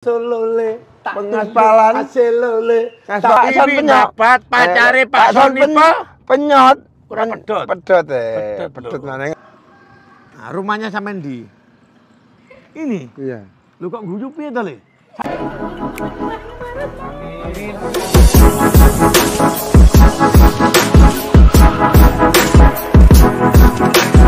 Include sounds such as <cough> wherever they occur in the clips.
Solole tak pengaspalan selole tak son penyapat pacare Pak eh, Son penyot kurang pedot pedot eh pedot mana nah, rumahnya sampean di ini iya lu kok guyu piye to le Thank iya.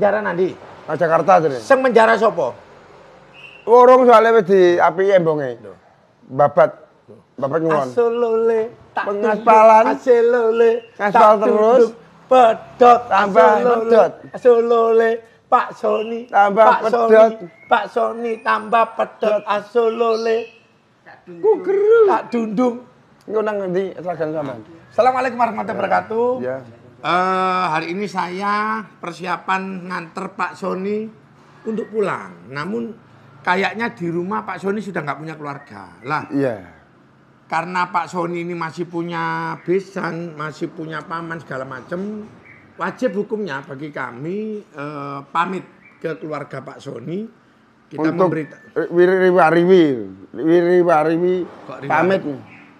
menjara nanti? Nah, Jakarta jadi. Seng penjara sopo? Orang soalnya wis API embonge. Babat. Babat nyuwun. Asolole pengaspalan. Asolole. Aspal terus. Pedot tambah pedot. Asolole Pak Sony tambah Pak pedot. Pak Sony tambah pedot asolole. Ku geru. Tak dundung. Ngono nang Selamat malam. Assalamualaikum warahmatullahi ya. wabarakatuh. Ya. Uh, hari ini saya persiapan nganter Pak Sony untuk pulang. Namun kayaknya di rumah Pak Sony sudah nggak punya keluarga. Lah. Iya. Yeah. Karena Pak Sony ini masih punya besan, masih punya paman segala macam, wajib hukumnya bagi kami uh, pamit ke keluarga Pak Sony. Kita Untuk memberitahu. Eh, Wiri wariwi, pamit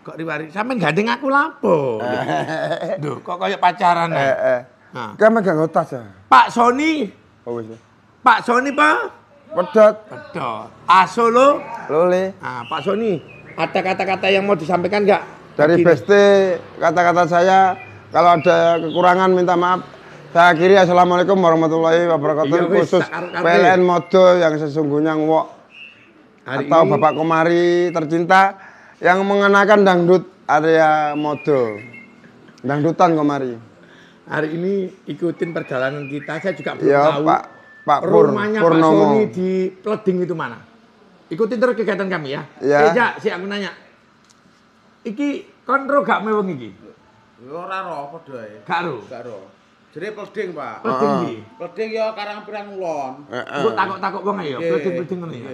kok riwari sampe gandeng aku lapo <laughs> duh kok kayak pacaran ya, eh, eh. nah kan gak ngotas ya Pak Sony oh wis Pak Sony Pak pedot pedot aso lo lole ah Pak Sony ada kata-kata yang mau disampaikan gak dari Beste kata-kata saya kalau ada kekurangan minta maaf saya akhiri assalamualaikum warahmatullahi wabarakatuh iya, khusus PLN Modo yang sesungguhnya ngwok atau ini... Bapak Komari tercinta yang mengenakan dangdut area modo dangdutan kemari hari ini ikutin perjalanan kita saya juga belum Yo, iya, tahu Pak Pak Pur, rumahnya Purnomo. Pak di Pleding itu mana ikutin terus kegiatan kami ya ya Eja, si aku nanya iki kon gak mewengi iki ora ro padha ae gak ro gak ro Jadi pleding Pak. pleding ah. iki. pleding ya pirang Ulon. kok eh, eh. takok-takok wong ya, pleding-pleding ngene ya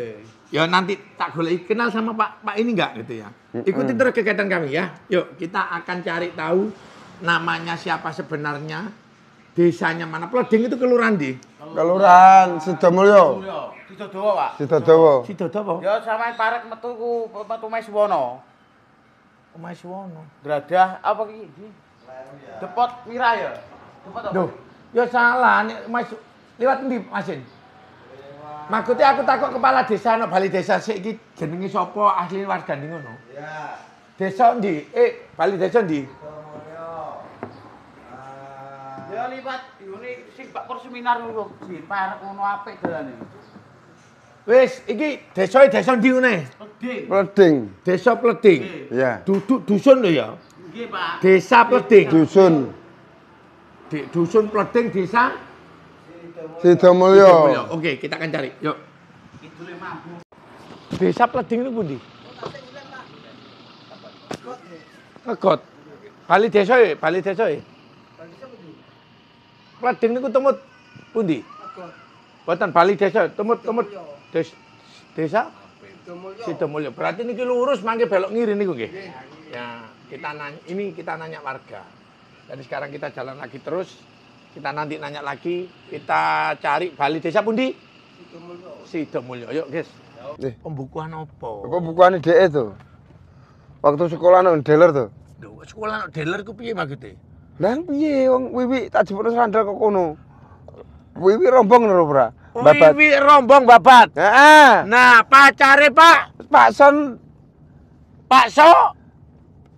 ya nanti tak boleh kenal sama Pak Pak ini enggak gitu ya. Ikuti terus kegiatan kami ya. Yuk, kita akan cari tahu namanya siapa sebenarnya, desanya mana. Ploding itu kelurahan di Kelurahan Sidomulyo. Sidodowo, Pak. Sidodowo. Sidodowo. Ya sampean parek metu ku metu Mas Wono. Gradah apa iki? Depot Mira ya. Depot apa? Duh, ya salah nek Mas lewat ndi Masin? Makuti aku takut kepala desa nak Bali desa sik iki jenenge sapa asli warga ning ngono? Iya. Desa ndi? Eh, Bali desa ndi? Ya lipat ini sing Pak Kur seminar lho, jin par ngono apik dalane. Wis, iki desa e desa ndi ngene? Pleding. Pleding. Desa Pleding. Iya. Duduk dusun lho ya. Nggih, Pak. Desa Pleding. Dusun. Di dusun Pleding Pleding. desa. Sido mulya. Oke, kita akan cari. Yuk. Kidule mampu. Desa Pleding itu pundi? Kekot. Bali desa ya, Bali desa ya. Pleding niku temut pundi? Boten Bali desa, temut-temut des, desa Sidomulyo. Berarti niki lurus mangke belok ngiri niku nggih. Iya. Ya, kita nanya, ini kita nanya warga. Jadi sekarang kita jalan lagi terus. Kita nanti nanya lagi, kita cari Bali Desa Pundi? Sidomulyo. Sidomulyo, yuk guys. Eh. Pembukuan apa? Pembukuan ide tuh. Waktu sekolah nang dealer tuh. Duh, sekolah nang dealer ku piye maksude? Lah piye wong Wiwi tak jebul sandal kok kono. Wiwi rombong lho, Bra. Babat. Wiwi rombong babat. Heeh. Nah, pacare Pak Pak Son Pak So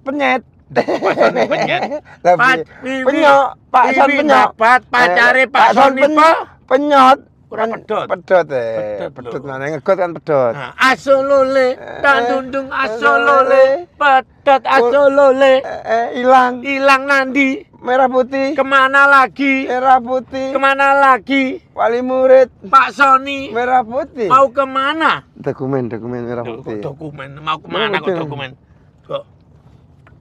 penyet Eh, Pak Pak penyok. Pak penyok. pacare Pak Son penyok. Penyot. Kurang pedot. Pedot eh. Pedot mana ngegot kan pedot. Asolole dan eh, dundung asolole. Pedot asolole. Hilang. Hilang nanti. Merah putih. Kemana lagi? Merah putih. Kemana lagi? Wali murid. Pak soni Merah putih. Mau kemana? Dokumen, dokumen merah putih. Dokumen, mau kemana kok dokumen?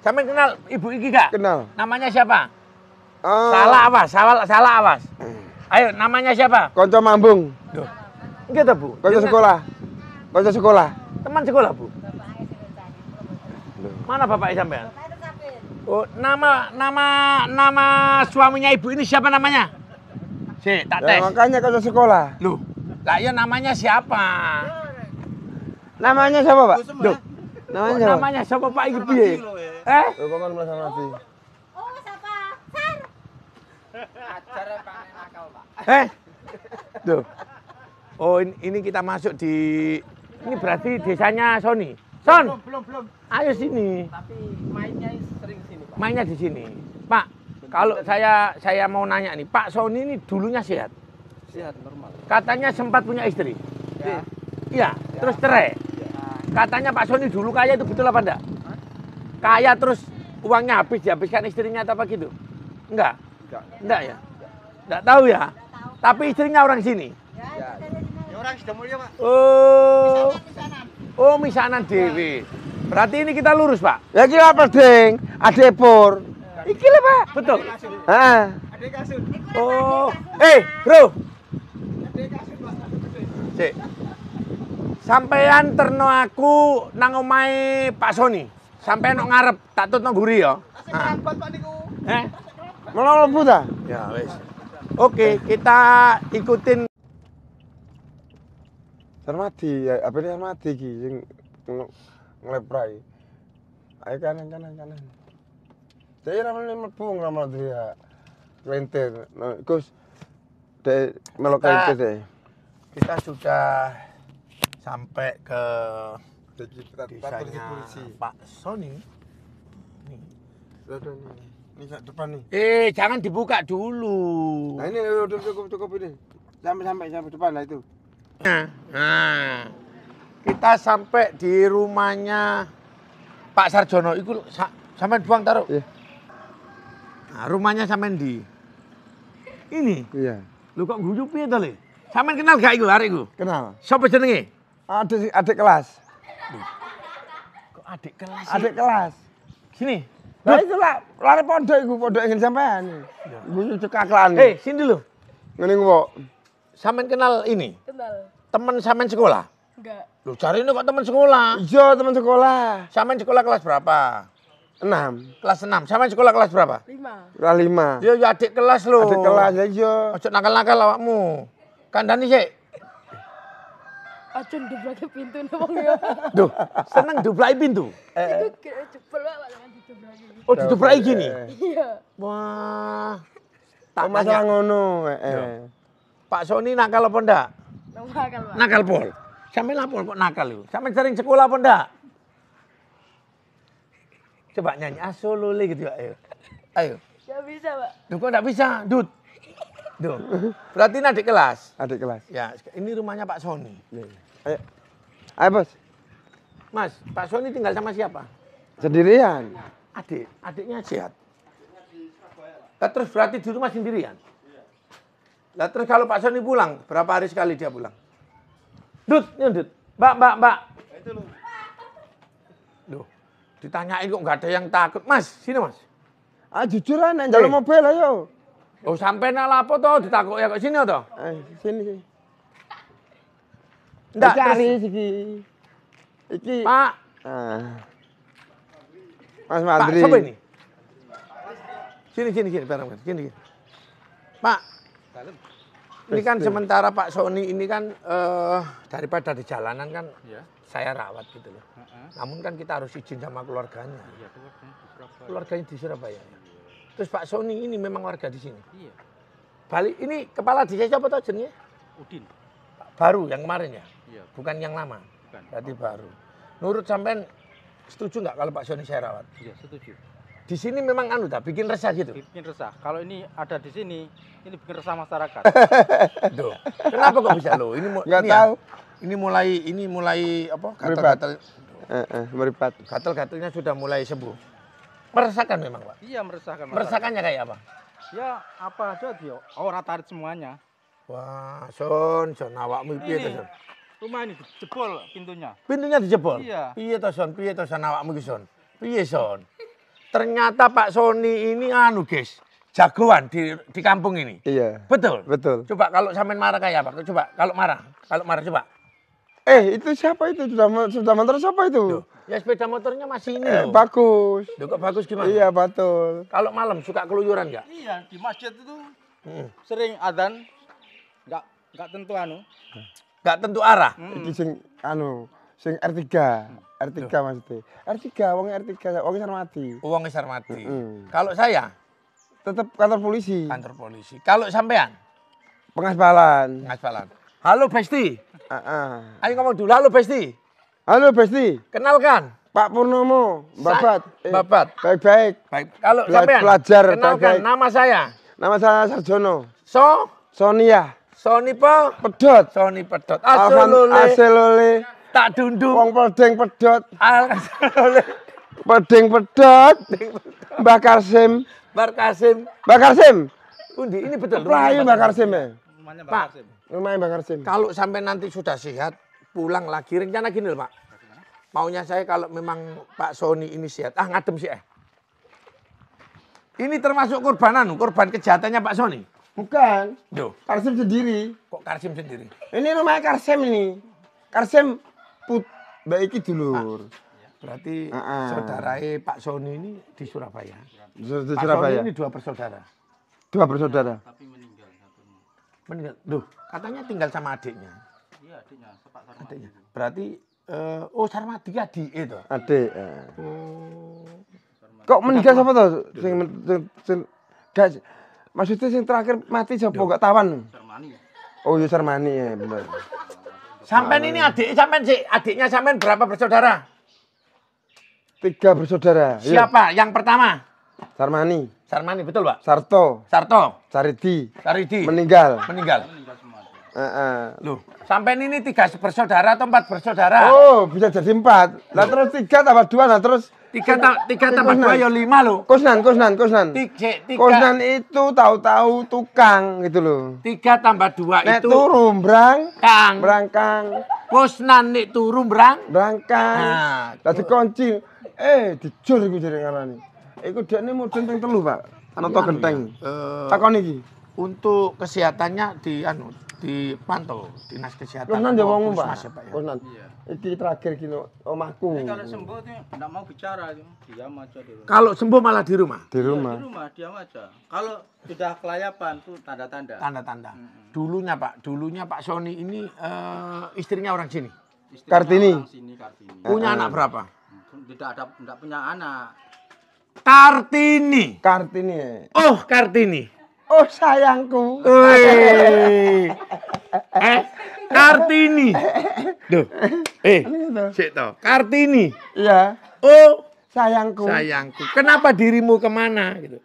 Sampai kenal ibu Iki gak? Kenal. Namanya siapa? Uh, salah awas, salah salah awas. Ayo, namanya siapa? Konco Mambung. Duh. Enggak gitu, Bu. Iya, konco sekolah. Konco sekolah. Teman sekolah, Bu. Mana bapaknya sampean? Oh, nama nama nama suaminya ibu ini siapa namanya? Si, tak ya, tes. Ya, makanya kalau sekolah. lu lah iya namanya siapa? Namanya siapa, Pak? Duh. Namanya siapa? Namanya siapa, Pak? Iki piye? Eh? eh oh, siapa? Acara panen akal, Pak. Eh? Tuh. Oh, ini, ini kita masuk di ini berarti desanya Sony. Son. Belum, belum, belum. Ayo sini. Tapi mainnya sering sini, Pak. Mainnya di sini. Pak, kalau saya saya mau nanya nih, Pak Sony ini dulunya sehat? Sehat, normal. Katanya sempat punya istri. Ya. Iya, ya. terus cerai. Ya. Katanya Pak Sony dulu kaya itu betul apa enggak? kaya terus uangnya habis dihabiskan istrinya atau apa gitu? Enggak. Enggak, Enggak ya? Enggak tahu ya? Tahu. Tapi istrinya orang sini. Ya, ya. orang sudah mulia, Pak. Oh. Misanan, misanan. Oh, misanan dewi. Ya. Berarti ini kita lurus, Pak. Ya kira apa, Deng Adepur. Iki lah, Pak. Betul. Heeh. kasut. Oh. Eh, Bro. Ade kasut, Pak. Sik. Sampean terno aku nang omahe Pak Soni. Sampai nong ngarep, tak tut nong guri ya. Mau lembut dah Ya wes Oke, kita ikutin ya, apa ini sermati ki? yang ngeleprai. Ayo kanan kanan kanan. Saya ramal puluh mlebu ramal dia. Ya? Twenty. Gus de melokai deh. Kita sudah sampai ke jadi kantor polisi Pak Sony nih ini ini sak depan nih eh jangan dibuka dulu nah ini udah cukup cukup ini sampai sampai sampai depan lah itu nah, nah. kita sampai di rumahnya Pak Sarjono itu sa sampai buang taruh iya. nah, rumahnya sampai di ini iya lu kok guyu piye to le kenal gak iku hari iku kenal sapa Ada adik adik kelas Kok adik kelas? Sih? Adik kelas. Sini. Lah itu lah lari pondok iku, pondok ingin sampean. Iya. Iku nyucuk aklan. Hei, eh, sini dulu. Ngene ku, Pak. Sampean kenal ini? Kenal. Temen sampean sekolah? Enggak. Lu cari ini kok teman sekolah? Iya, teman sekolah. Sampean sekolah kelas berapa? enam, Kelas enam, Sama sekolah kelas berapa? lima, Kelas lima, Yo, iya, jadi iya, adik kelas lo. Adik kelas ya Ojo nakal-nakal awakmu. Kandani sih. Acun dublake pintu nih wong ya. Duh, seneng dublake pintu. Iku jebol wae Pak Oh, didublake gini. Iya. Wah. Tak masalah ngono, eh, eh. Pak Sony nakal apa ndak? Nakal, Pak. Nakal pol. Sampai lapor kok nakal lu. Sampai sering sekolah apa ndak? Coba nyanyi asolole gitu ya, ayo. Ayo. Gak bisa, Pak. Duh, kok gak bisa? Dud. Duh. Berarti ini adik kelas. Adik kelas. Ya, ini rumahnya Pak Sony. Iya, ya. Ayo. Ayo, Bos. Mas, Pak Sony tinggal sama siapa? Sendirian. Adik, adiknya sehat. Lah terus berarti di rumah sendirian. Iya. Lah terus kalau Pak Sony pulang, berapa hari sekali dia pulang? Dut, nyundut. Mbak, mbak, mbak. Ya, itu loh. Duh, ditanyain kok nggak ada yang takut. Mas, sini mas. Ah jujur aja, bela eh. mobil ayo. Oh sampai nak lapo toh ditakut ya kok sini toh? Eh, sini sih. Ndak cari iki. Iki. Pak. Ah. Mas Madri. Pak, siapa ini? Sini sini sini bareng Sini. sini. Pak. Dalam. Ini kan sementara Pak Sony ini kan uh, daripada di jalanan kan ya. saya rawat gitu loh. Uh -huh. Namun kan kita harus izin sama keluarganya. Ya, keluarganya di Surabaya. Keluarganya di Surabaya. Terus Pak Sony ini memang warga di sini. Iya. Balik ini kepala desa siapa tahu jenenge? Udin. Baru yang kemarin ya? Iya. Bukan yang lama. Bukan. Berarti baru. Nurut sampean setuju nggak kalau Pak Sony saya rawat? Iya, setuju. Di sini memang anu tak bikin resah gitu. Bikin resah. Kalau ini ada di sini, ini bikin resah masyarakat. <laughs> Duh. Kenapa kok bisa lo? Ini mau ya? tahu. Ya? ini mulai ini mulai apa? Gatal-gatal. Katal Gatal-gatalnya sudah mulai sembuh. Meresahkan memang, Pak? Iya, meresahkan. Meresakannya Meresahkannya kayak apa? Ya, apa aja dia. Oh, rata tarik semuanya. Wah, Son, Son, awakmu piye to, Son? Rumah ini jebol pintunya. Pintunya dijebol? Iya. Piye to, Son? Piye to, Son, awakmu ki, Son? Piye, Son? Ternyata Pak Sony ini anu, guys. Jagoan di, di kampung ini. Iya. Betul? Betul. Coba kalau sampean marah kayak apa? Coba kalau marah, kalau marah coba. Eh itu siapa itu? Sudah, sudah motor siapa itu? Ya sepeda motornya masih ini eh, Bagus. Duh, bagus gimana? Iya betul. Kalau malam suka keluyuran nggak? Iya di masjid itu hmm. sering adzan nggak nggak tentu anu. Hmm. Nggak tentu arah. Hmm. Itu sing anu sing R3. R3 Duh. maksudnya. R3 wong R3 wong Sarmati. Wong Sarmati. Hmm. Kalau saya tetap kantor polisi. Kantor polisi. Kalau sampean pengaspalan. Pengaspalan. Halo Besti. Uh Ayo ngomong dulu. Halo Besti. Halo Besti. Kenalkan. Pak Purnomo, bapak, Eh, Baik-baik. Baik. Kalau Bela sampean pelajar kenalkan baik. nama saya. Nama saya Sarjono. So? Sonia. Soni po? Pedot. Soni Pedot. Aselole. Tak dundung. Wong pedeng pedot. Aselole. Pedeng pedot. Mbak Karsim. Mbak Karsim. Mbak Karsim. Undi ini betul. Prayu Mbah Karsim ya. Pak. Lumayan Bang Arsim. Kalau sampai nanti sudah sehat, pulang lagi. Rencana gini loh Pak. Maunya saya kalau memang Pak Sony ini sehat. Ah ngadem sih eh. Ini termasuk korbanan, korban kejahatannya Pak Sony. Bukan. Duh. Karsim sendiri. Kok Karsim sendiri? Ini namanya Karsim ini. Karsim put baiki dulu. Ah, iya. Berarti uh -uh. Pak Sony ini di Surabaya. Di Surabaya. Pak Sony ini dua bersaudara. Dua bersaudara. Tapi meninggal. duh katanya tinggal sama adiknya. Iya, adiknya, Pak Sarmadi. Adiknya. Berarti uh, oh Sarmadi adik itu. Adik. Ya. Oh. Kok meninggal siapa tuh? Sing, sing, gas. maksudnya sing terakhir mati siapa gak tawan? Sarmani. Ya. Oh, iya Sarmani ya, benar. Sampai ini adik sampai sih, adiknya sampai berapa bersaudara? Tiga bersaudara. Iya. Siapa? Yuk. Yang pertama? Sarmani. Sarmani betul, Pak? Sarto. Sarto. Sariti, Sariti, Meninggal. Meninggal. Uh, uh. Loh, sampai ini tiga bersaudara atau empat bersaudara? Oh, bisa jadi empat. Lah terus tiga tambah dua, lah terus tiga ta tiga tambah dua ya lima loh. Kosnan, Kosnan, Kosnan. Tiga, tiga. Kusnan itu tahu-tahu tukang gitu loh. Tiga tambah dua Nek itu. turun berang, Kang. Brang kang. Kusnan nek turun berang kang. Nah, tadi kunci. Eh, dijur gue jadi ngarani. Iku ini mudun ping telu, Pak. Noto iya, genteng. Uh, Takon Untuk kesehatannya di anu di pantau dinas kesehatan. Kunan ya wong, Pak. Kunan. Ya, ya? iya. Iki terakhir ki omahku. kalau sembuh tuh mau bicara, dia aja di rumah. Kalau sembuh malah di rumah. Di rumah. di rumah dia aja. Kalau sudah kelayapan tuh tanda-tanda. Tanda-tanda. Dulunya, Pak. Dulunya Pak Sony ini eh, istrinya orang sini. Istrinya Kartini. Punya anak berapa? Tidak ada tidak punya anak. Kartini. Kartini. Oh, Kartini. Oh, sayangku. eh, Kartini. Duh. Eh, sih tau, Kartini. Iya. Oh, sayangku. Sayangku. Kenapa dirimu kemana gitu?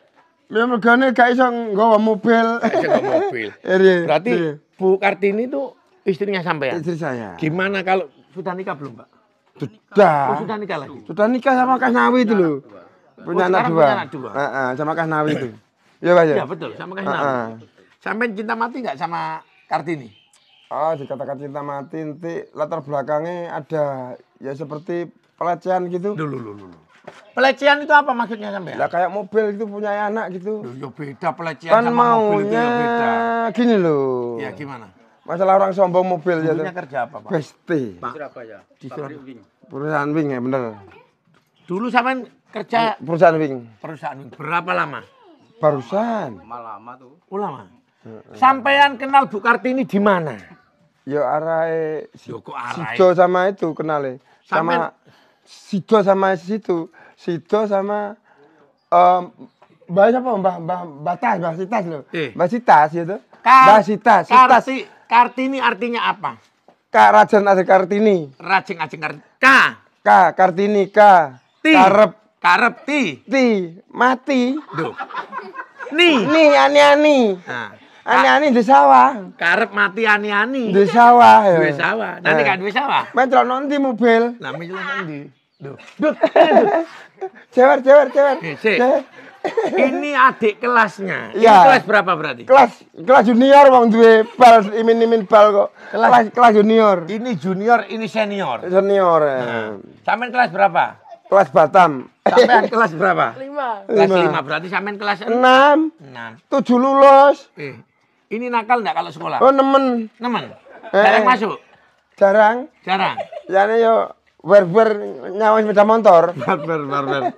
Ya mergane gak iso nggawa mobil. Gak mobil. <laughs> Iya, iya. Berarti iya. Bu Kartini tuh istrinya sampean. Istri saya. Gimana kalau sudah nikah belum, Pak? Sudah. Oh, sudah nikah lagi. Sudah nikah sama Kak Nawi itu loh. Oh, punya anak dua. Punya anak dua. Uh, uh, sama Kahnawi iya. itu. Iya, Pak ya? Iya, betul, sama Kahnawi. Uh, uh. Sampai cinta mati nggak sama Kartini? Oh, dikatakan cinta mati nanti latar belakangnya ada ya seperti pelecehan gitu. Dulu, dulu, dulu. Pelecehan itu apa maksudnya sampai? Ya? Lah kayak mobil itu punya anak gitu. Loh, ya beda pelecehan kan sama mobil itu ya beda. gini loh. Iya, gimana? Masalah orang sombong mobil ya tuh. kerja apa, Pak? Besti. Pak. Surabaya. Di Surabaya. Perusahaan Wing ya bener. Dulu sampean Kerja perusahaan Wing. Perusahaan Wing. Berapa lama? Barusan. Lama-lama tuh. Oh, lama. Sampean kenal Bu Kartini di mana? yo si Yo kok si Sido sama itu kenal ya Sama Sido sama situ. Sido sama um, Mbak siapa? Mbak Mbak Mbak Tas, Mbak Sitas loh. Eh. Mbak Sitas gitu. Ya Kar Mbak Sitas, Sitas. Kartini artinya apa? Kak Rajen Ajeng Kartini. Rajeng Ajeng Kartini. K. K Kartini K. Karep Karep ti. Ti, mati. Duh. Ni. Ni ani-ani. Nah. Ani-ani di sawah. Karep mati ani-ani. Di sawah di sawah. Nanti eh. kan di sawah. Metro nanti mobil. Lah metro nanti. Duh. Duh. cewek, cewek. cewer. Ini adik kelasnya. Ini iya. kelas berapa berarti? Kelas kelas junior Bang Dwi. bal imin-imin bal kok. Kelas, kelas kelas junior. Ini junior, ini senior. Senior. Ya. Nah. kelas berapa? Kelas Batam sampai <laughs> kelas berapa? Lima. Kelas lima. Berarti sampai kelas enam. Enam. Tujuh lulus. Eh, ini nakal enggak kalau sekolah? Oh, nemen. Nemen. Eh, jarang masuk. Jarang. Jarang. Jane yo ber wer nyawa sepeda motor. Ber-ber, <laughs> ber-ber. <laughs>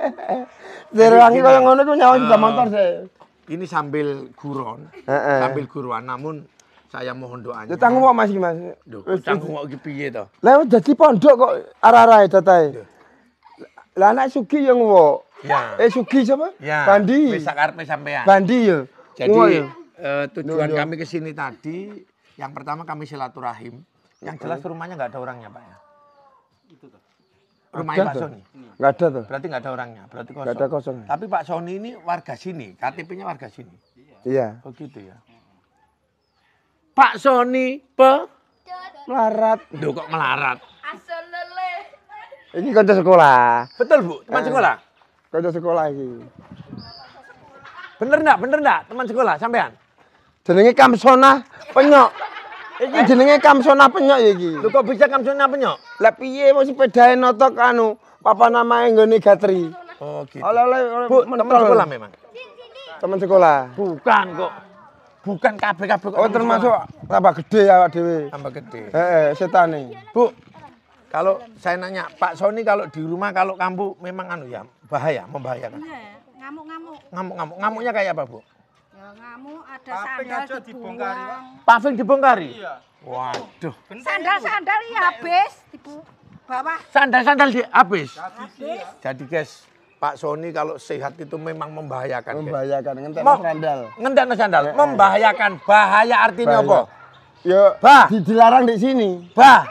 Dari Jerewangi kalau ngono tuh nyawa sepeda oh. motor sih. Ini sambil guron, eh, eh. sambil guruan, namun saya mohon doanya. tanggung kok Mas Mas. tanggung utang kok iki gitu. to? Lah dadi pondok kok arah-arahe datahe. Lah anak Sugi yang wo. Ya. Eh Sugi siapa? Ya. Bandi. Wis sakar sampean. Bandi ya. Jadi oh, ya. Eh, tujuan no. kami ke sini tadi yang pertama kami silaturahim. Yang jelas rumahnya nggak ada orangnya, Pak ya. Itu tuh. Rumahnya Pak Sony. Nggak ada tuh. Berarti nggak ada orangnya, berarti kosong. ada kosong. Tapi Pak soni ini warga sini, KTP-nya warga sini. Iya. begitu oh, Begitu ya. Pak soni pe melarat. Duh kok melarat? Ini kanca sekolah. Betul, Bu. Teman eh, sekolah. Kanca sekolah iki. Bener enggak? Bener enggak? Teman sekolah sampean. Jenenge Kamsona Penyok. Iki eh, jenenge Kamsona Penyok ya iki. kok bisa Kamsona Penyok? Lah piye mau sepedae notok anu papa namanya nggone Gatri. Oh gitu. Oleh oleh Bu, teman sekolah memang. Teman sekolah. Bukan kok. Bukan KB-KB kok. Oh termasuk apa gede ya awak dhewe. Tambah gede. Heeh, setan Bu, Kalau saya nanya Pak Sony kalau di rumah kalau kamu memang anu ya bahaya membahayakan. Iya, ngamuk-ngamuk. Ngamuk-ngamuk. Ngamuknya kayak apa bu? Ya ngamuk ada Paving sandal dibongkari. Paving dibongkari. Iya. Waduh. Sandal-sandal ya habis ibu bawah. Sandal-sandal di habis. Jadi guys Pak Sony kalau sehat itu memang membahayakan. Membahayakan, ngentek sandal. Ngentek sandal, iya. membahayakan. Bahaya artinya apa? Ya, bah. dilarang di sini. Bah.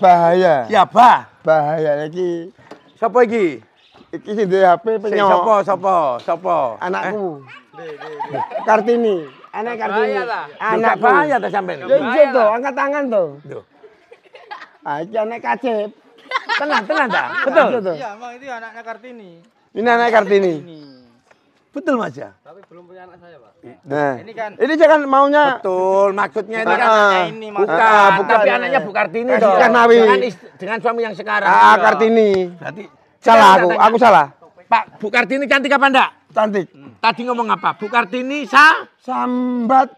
bahaya siapa bahaya lagi siapa lagi iki sih di HP penyok siapa siapa siapa anakku eh? kartini anak kartini anak bahaya tak sampai ini iya angkat tangan tuh tuh aja anak kacip tenang tenang tak betul iya emang itu anaknya kartini ini anak kartini. Betul Mas ya? Tapi belum punya anak saya, Pak. Iya. Nah, nah, ini kan ini jangan maunya Betul, maksudnya ini ah, kan anaknya ah. ini Mas. Bukan, ah, bukan, tapi anaknya Bu Kartini dong. Dengan, dengan suami yang sekarang. Ah, Kartini. Berarti salah aku, aku salah. Pak, Bu Kartini cantik apa enggak? Cantik. Hmm. Tadi ngomong apa? Bu Kartini sa sambat.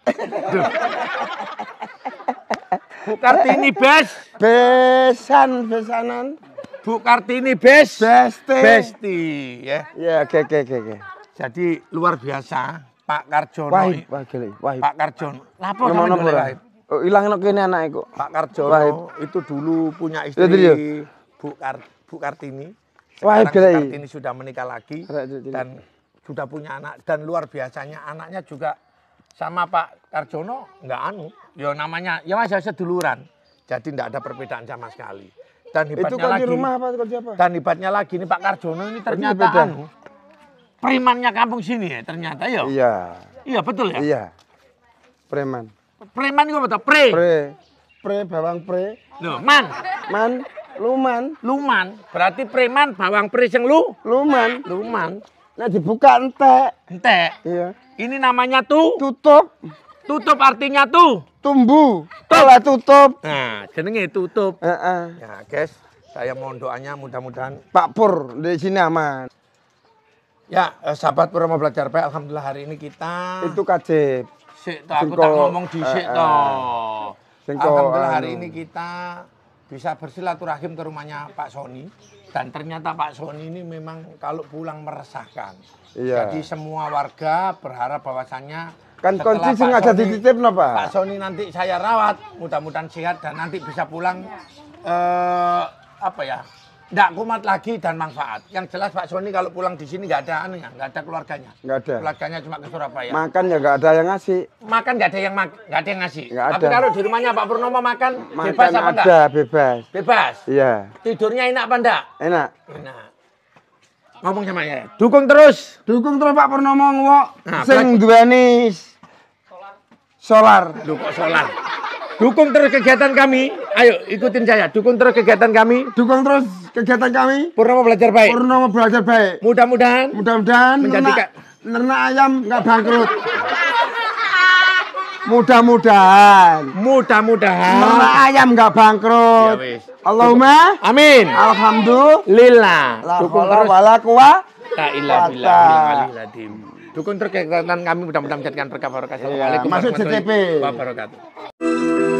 <laughs> Bu Kartini bes. Besan, besanan. Bu Kartini bes. Besti. Besti, ya. Ya, oke oke oke. Jadi luar biasa Pak Karjono. Wahib, wahib, wahib. Pak Karjono. Lapor, sama boleh wahib. Oh, ilang nok kene Pak Karjono wahib. itu dulu punya ya, istri Bu, Kar, Bu Kartini. Sekarang wahib, Bu Kartini sudah menikah lagi dan sudah punya anak dan luar biasanya anaknya juga sama Pak Karjono nggak anu. Ya namanya ya masih ya, duluran. Jadi tidak ada perbedaan sama sekali. Dan hebatnya itu kan lagi, di rumah apa, apa? Dan hebatnya lagi ini Pak Karjono ini ternyata anu premannya kampung sini ya ternyata ya? Iya. Iya betul ya? Iya. Preman. Preman gue betul, pre. Pre. Pre bawang pre. Loh, man. Man. Luman. Luman. Berarti preman bawang pre yang lu? Luman. Luman. Nah dibuka entek. Entek. Iya. Ini namanya tuh tutup. Tutup artinya tuh tumbuh. Tolak tutup. Nah, jenenge tutup. Heeh. Uh -uh. Ya, guys, saya mohon doanya mudah-mudahan Pak Pur di sini aman. Ya, eh, sahabat Purama Belajar Pak. alhamdulillah hari ini kita Itu kajib. Sik, aku tak ngomong dhisik eh, eh. Alhamdulillah hari anu. ini kita bisa bersilaturahim ke rumahnya Pak Sony dan ternyata Pak Sony ini memang kalau pulang meresahkan. Iya. Jadi semua warga berharap bahwasannya Kan kunci sengaja dititip napa? Pak Sony nanti saya rawat, mudah-mudahan sehat dan nanti bisa pulang eh apa ya? Enggak kumat lagi dan manfaat. Yang jelas Pak Sony kalau pulang di sini nggak ada aneh ya, nggak ada keluarganya. Nggak ada. Keluarganya cuma ke Surabaya. Makan ya nggak ada yang ngasih. Makan nggak ada yang nggak ada yang ngasih. Nggak ada. Tapi kalau di rumahnya Pak Purnomo makan, makan bebas apa enggak? Ada, bebas. Bebas. Iya. Tidurnya enak apa enggak? Enak. Enak. Ngomong sama ya. Dukung terus. Dukung terus Pak Purnomo ngwok. Nah, Sing duweni solar. Solar. Duh, solar. Dukung terus kegiatan kami. Ayo ikutin saya, dukung terus kegiatan kami. Dukung terus kegiatan kami. Purnomo belajar baik. Purnomo belajar baik. Mudah-mudahan mudah-mudahan menjadikan ternak ayam nggak bangkrut. Mudah-mudahan. Mudah-mudahan. Ternak ayam nggak bangkrut. Ya, wis. Allahumma amin. Alhamdulillah. Dukung terus wala kuwa. La Dukung terus kegiatan kami mudah-mudahan menjadikan berkah barokah. Iya, Assalamualaikum warahmatullahi wabarakatuh.